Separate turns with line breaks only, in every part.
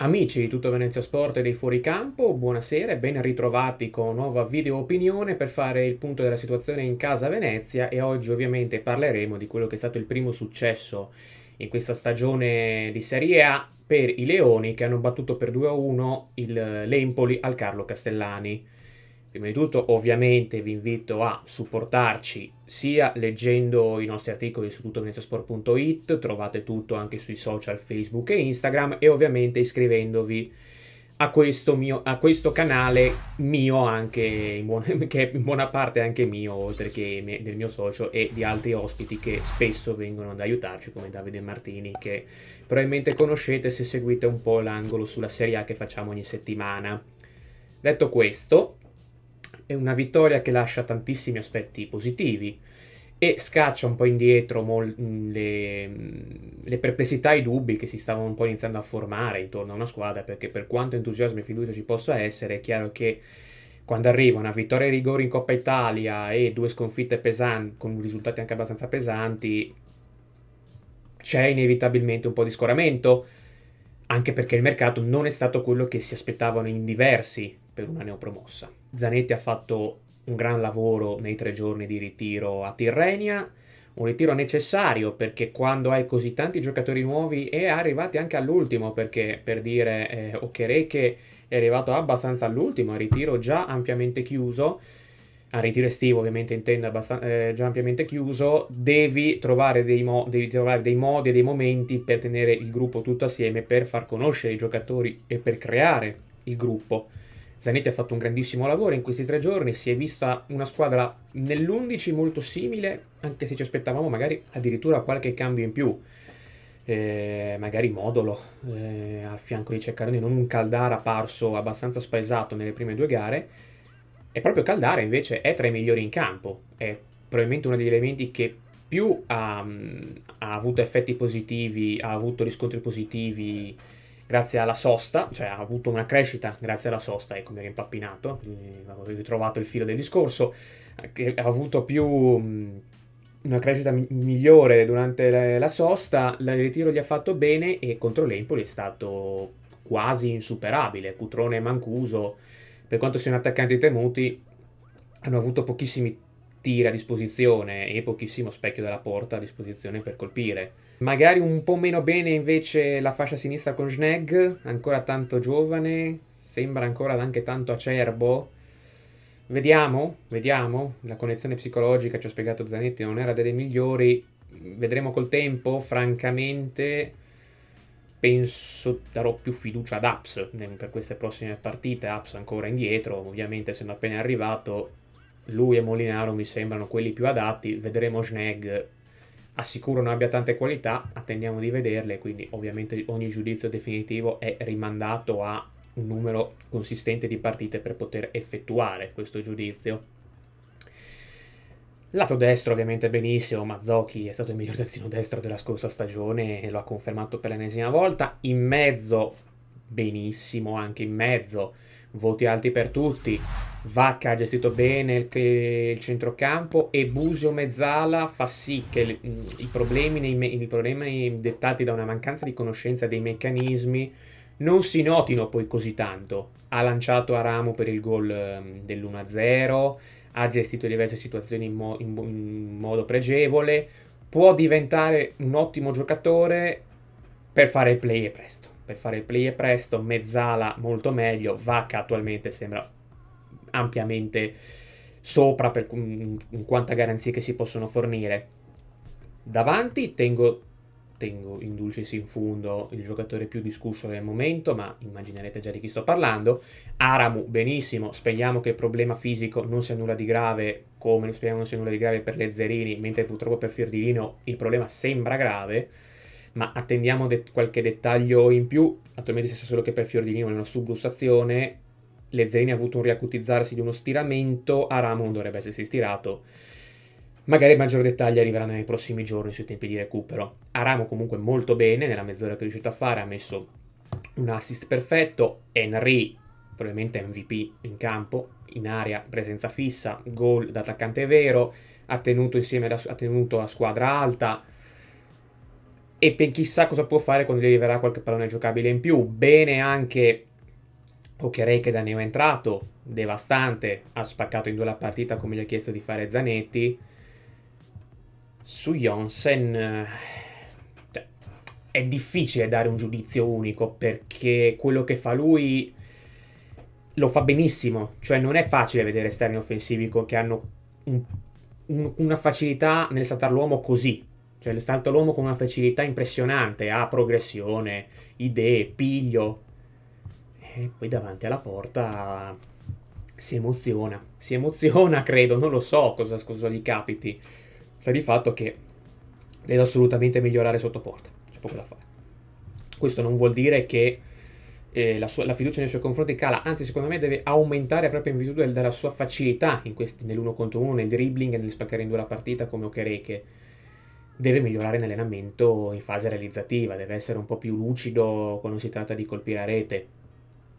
Amici di tutto Venezia Sport e dei Fuoricampo, buonasera e ben ritrovati con nuova video opinione per fare il punto della situazione in casa Venezia e oggi ovviamente parleremo di quello che è stato il primo successo in questa stagione di Serie A per i Leoni che hanno battuto per 2-1 l'Empoli al Carlo Castellani. Prima di tutto ovviamente vi invito a supportarci sia leggendo i nostri articoli su tuttoveneziasport.it, trovate tutto anche sui social Facebook e Instagram e ovviamente iscrivendovi a questo, mio, a questo canale mio anche, in buona, che è in buona parte anche mio oltre che me, del mio socio e di altri ospiti che spesso vengono ad aiutarci come Davide Martini che probabilmente conoscete se seguite un po' l'angolo sulla Serie A che facciamo ogni settimana. Detto questo, è una vittoria che lascia tantissimi aspetti positivi e scaccia un po' indietro mol- le, le, perplessità e i dubbi che si stavano un po' iniziando a formare intorno a una squadra, perché per quanto entusiasmo e fiducia ci possa essere, è chiaro che quando arriva una vittoria ai rigori in Coppa Italia e due sconfitte pesanti, con risultati anche abbastanza pesanti, c'è inevitabilmente un po' di scoramento, anche perché il mercato non è stato quello che si aspettavano in diversi per una neopromossa. Zanetti ha fatto un gran lavoro nei tre giorni di ritiro a Tirrenia, un ritiro necessario perché quando hai così tanti giocatori nuovi e arrivati anche all'ultimo, perché per dire eh, Okereke è arrivato abbastanza all'ultimo, a ritiro già ampiamente chiuso, a ritiro estivo ovviamente intendo eh, già ampiamente chiuso, devi trovare, dei devi trovare dei modi e dei momenti per tenere il gruppo tutto assieme, per far conoscere i giocatori e per creare il gruppo. Zanetti ha fatto un grandissimo lavoro in questi tre giorni, si è vista una squadra nell'11 molto simile, anche se ci aspettavamo magari addirittura qualche cambio in più. Eh, magari Modolo eh, al fianco di Ceccaroni, non un Caldara parso abbastanza spaesato nelle prime due gare. E proprio Caldara invece è tra i migliori in campo, è probabilmente uno degli elementi che più ha, mm, ha avuto effetti positivi, ha avuto riscontri positivi grazie alla sosta, cioè ha avuto una crescita grazie alla sosta, ecco mi ero impappinato, mm, ho ritrovato il filo del discorso, eh, che ha avuto più mm, una crescita migliore durante la, la sosta, il ritiro gli ha fatto bene e contro l'Empoli è stato quasi insuperabile, Cutrone e Mancuso per quanto siano attaccanti temuti hanno avuto pochissimi tira a disposizione e pochissimo specchio della porta a disposizione per colpire. Magari un po' meno bene invece la fascia sinistra con Schnegg, ancora tanto giovane, sembra ancora anche tanto acerbo. Vediamo, vediamo, la connessione psicologica ci ha spiegato Zanetti non era delle migliori, vedremo col tempo, francamente penso darò più fiducia ad Aps per queste prossime partite, Aps ancora indietro, ovviamente essendo appena arrivato lui e Molinaro mi sembrano quelli più adatti, vedremo Schnegg, assicuro non abbia tante qualità, attendiamo di vederle, quindi ovviamente ogni giudizio definitivo è rimandato a un numero consistente di partite per poter effettuare questo giudizio. Lato destro ovviamente benissimo, Mazzocchi è stato il miglior terzino destro della scorsa stagione e lo ha confermato per l'ennesima volta, in mezzo benissimo anche in mezzo voti alti per tutti. Vacca ha gestito bene il, il centrocampo e Busio Mezzala fa sì che le, i, problemi nei, i problemi dettati da una mancanza di conoscenza dei meccanismi non si notino poi così tanto. Ha lanciato Aramo per il gol ehm, dell'1-0, ha gestito diverse situazioni in, mo in, in modo pregevole, può diventare un ottimo giocatore per fare il play e presto per fare il play e presto, mezzala molto meglio, Vacca attualmente sembra ampiamente sopra per quanta garanzie che si possono fornire. Davanti tengo, tengo in dulcis in fondo il giocatore più discusso del momento, ma immaginerete già di chi sto parlando. Aramu, benissimo, speriamo che il problema fisico non sia nulla di grave, come speriamo non sia nulla di grave per Lezzerini, mentre purtroppo per Fiordilino il problema sembra grave ma attendiamo de- qualche dettaglio in più. Attualmente si sa solo che per Fiordilino è una subrussazione, Lezzerini ha avuto un riacutizzarsi di uno stiramento, Aramo non dovrebbe essersi stirato. Magari maggiori dettagli arriveranno nei prossimi giorni sui tempi di recupero. A Ramo comunque molto bene, nella mezz'ora che è riuscito a fare ha messo un assist perfetto, Henry probabilmente MVP in campo, in aria, presenza fissa, gol da attaccante vero, ha tenuto insieme la, ha tenuto la squadra alta, e per chissà cosa può fare quando gli arriverà qualche pallone giocabile in più. Bene anche Okerei che da ne è entrato, devastante, ha spaccato in due la partita come gli ha chiesto di fare Zanetti. Su Jonsen cioè, è difficile dare un giudizio unico perché quello che fa lui lo fa benissimo, cioè non è facile vedere esterni offensivi che hanno un, un, una facilità nel saltare l'uomo così, cioè salta l'uomo con una facilità impressionante, ha progressione, idee, piglio. E poi davanti alla porta si emoziona. Si emoziona, credo, non lo so cosa, cosa gli capiti. Sa di fatto che deve assolutamente migliorare sotto porta. C'è poco da fare. Questo non vuol dire che eh, la, sua, la, fiducia nei suoi confronti cala, anzi secondo me deve aumentare proprio in virtù della sua facilità nell'uno contro uno, nel dribbling e nel spaccare in due la partita come Okereke deve migliorare in allenamento in fase realizzativa, deve essere un po' più lucido quando si tratta di colpire a rete,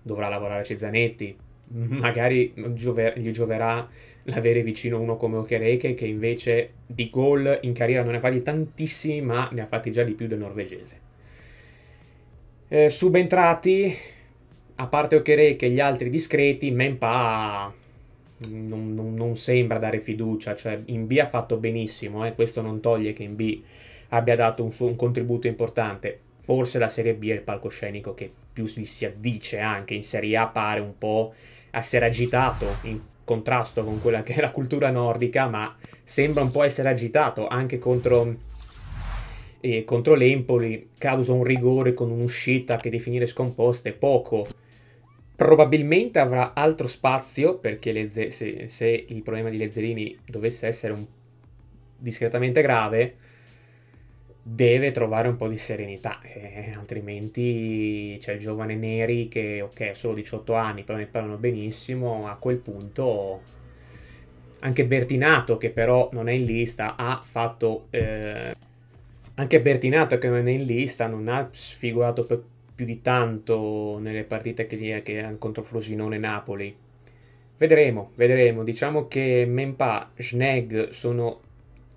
dovrà lavorare Cezanetti, magari gli gioverà l'avere vicino uno come Okereke che invece di gol in carriera non ne ha fatti tantissimi ma ne ha fatti già di più del norvegese. Eh, subentrati, a parte Okereke e gli altri discreti, Mempa non, non, non, sembra dare fiducia, cioè in B ha fatto benissimo, eh, questo non toglie che in B abbia dato un, un contributo importante, forse la Serie B è il palcoscenico che più si, si addice anche, in Serie A pare un po' essere agitato in contrasto con quella che è la cultura nordica, ma sembra un po' essere agitato anche contro, eh, contro l'Empoli, causa un rigore con un'uscita che definire scomposta è poco Probabilmente avrà altro spazio perché Lezze, se, se, il problema di Lezzerini dovesse essere un, discretamente grave, deve trovare un po' di serenità, eh, altrimenti c'è il giovane Neri che, ok, ha solo 18 anni, però ne parlano benissimo, a quel punto anche Bertinato che però non è in lista ha fatto... Eh, anche Bertinato che non è in lista non ha sfigurato per più di tanto nelle partite che, che contro Frosinone e Napoli. Vedremo, vedremo. Diciamo che Mempa e Schneg sono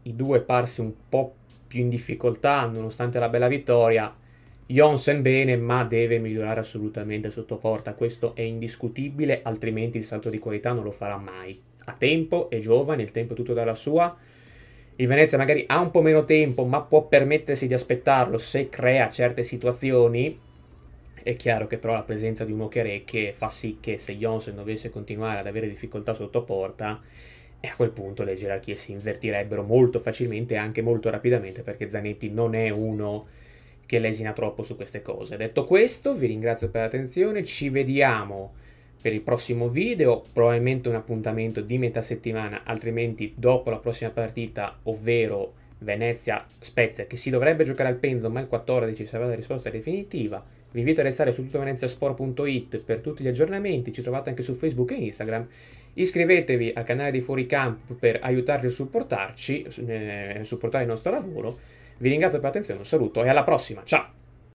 i due parsi un po' più in difficoltà, nonostante la bella vittoria. Jonsen bene, ma deve migliorare assolutamente sotto porta. Questo è indiscutibile, altrimenti il salto di qualità non lo farà mai. Ha tempo, è giovane, il tempo è tutto dalla sua. Il Venezia magari ha un po' meno tempo, ma può permettersi di aspettarlo se crea certe situazioni è chiaro che però la presenza di un Okereke fa sì che se Johnson dovesse continuare ad avere difficoltà sotto porta, e a quel punto le gerarchie si invertirebbero molto facilmente e anche molto rapidamente perché Zanetti non è uno che lesina troppo su queste cose. Detto questo, vi ringrazio per l'attenzione, ci vediamo per il prossimo video, probabilmente un appuntamento di metà settimana, altrimenti dopo la prossima partita, ovvero Venezia-Spezia, che si dovrebbe giocare al Penzo, ma il 14 sarà la risposta definitiva. Vi invito a restare su tuttoveneziasport.it per tutti gli aggiornamenti, ci trovate anche su Facebook e Instagram. Iscrivetevi al canale di Fuoricamp per aiutarci a supportarci, eh, supportare il nostro lavoro. Vi ringrazio per l'attenzione, un saluto e alla prossima, ciao!